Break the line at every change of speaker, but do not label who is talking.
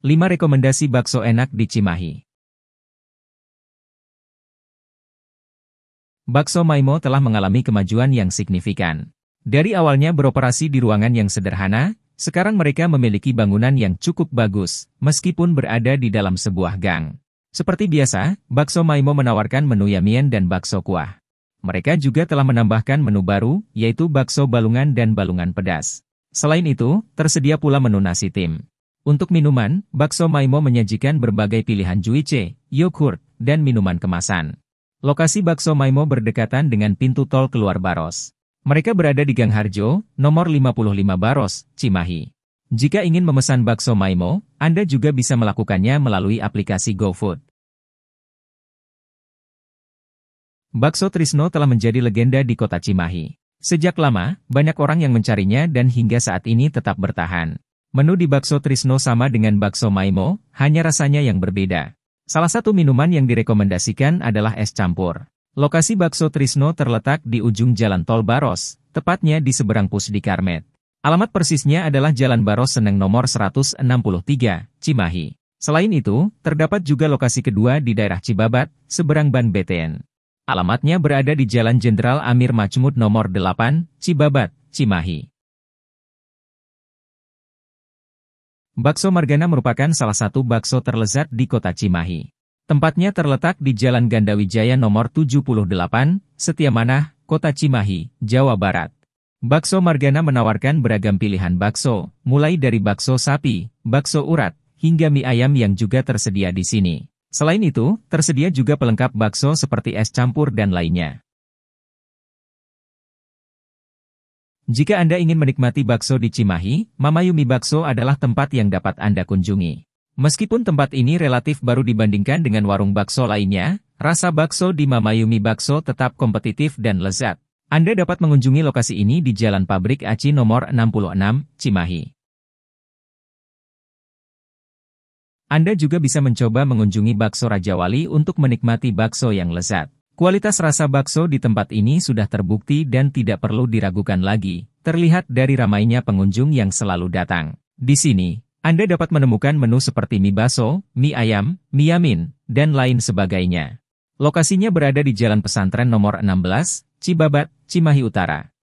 5 Rekomendasi Bakso Enak di Cimahi Bakso Maimo telah mengalami kemajuan yang signifikan. Dari awalnya beroperasi di ruangan yang sederhana, sekarang mereka memiliki bangunan yang cukup bagus, meskipun berada di dalam sebuah gang. Seperti biasa, Bakso Maimo menawarkan menu yamien dan bakso kuah. Mereka juga telah menambahkan menu baru, yaitu bakso balungan dan balungan pedas. Selain itu, tersedia pula menu nasi tim. Untuk minuman, Bakso Maimo menyajikan berbagai pilihan juice, yogurt, dan minuman kemasan. Lokasi Bakso Maimo berdekatan dengan pintu tol keluar Baros. Mereka berada di Gang Harjo, nomor 55 Baros, Cimahi. Jika ingin memesan Bakso Maimo, Anda juga bisa melakukannya melalui aplikasi GoFood. Bakso Trisno telah menjadi legenda di kota Cimahi. Sejak lama, banyak orang yang mencarinya dan hingga saat ini tetap bertahan. Menu di bakso Trisno sama dengan bakso Maimo, hanya rasanya yang berbeda. Salah satu minuman yang direkomendasikan adalah es campur. Lokasi bakso Trisno terletak di ujung Jalan Tol Baros, tepatnya di seberang Pusdi Karmet. Alamat persisnya adalah Jalan Baros Seneng nomor 163, Cimahi. Selain itu, terdapat juga lokasi kedua di daerah Cibabat, seberang Ban BTN. Alamatnya berada di Jalan Jenderal Amir Macmud nomor 8, Cibabat, Cimahi. Bakso Margana merupakan salah satu bakso terlezat di kota Cimahi. Tempatnya terletak di Jalan Gandawijaya nomor 78, Setiamanah, Kota Cimahi, Jawa Barat. Bakso Margana menawarkan beragam pilihan bakso, mulai dari bakso sapi, bakso urat, hingga mie ayam yang juga tersedia di sini. Selain itu, tersedia juga pelengkap bakso seperti es campur dan lainnya. Jika Anda ingin menikmati bakso di Cimahi, Mamayumi Bakso adalah tempat yang dapat Anda kunjungi. Meskipun tempat ini relatif baru dibandingkan dengan warung bakso lainnya, rasa bakso di Mamayumi Bakso tetap kompetitif dan lezat. Anda dapat mengunjungi lokasi ini di Jalan Pabrik Aci nomor 66, Cimahi. Anda juga bisa mencoba mengunjungi Bakso Raja Wali untuk menikmati bakso yang lezat. Kualitas rasa bakso di tempat ini sudah terbukti dan tidak perlu diragukan lagi, terlihat dari ramainya pengunjung yang selalu datang. Di sini, Anda dapat menemukan menu seperti mie bakso, mie ayam, mie yamin, dan lain sebagainya. Lokasinya berada di Jalan Pesantren nomor 16, Cibabat, Cimahi Utara.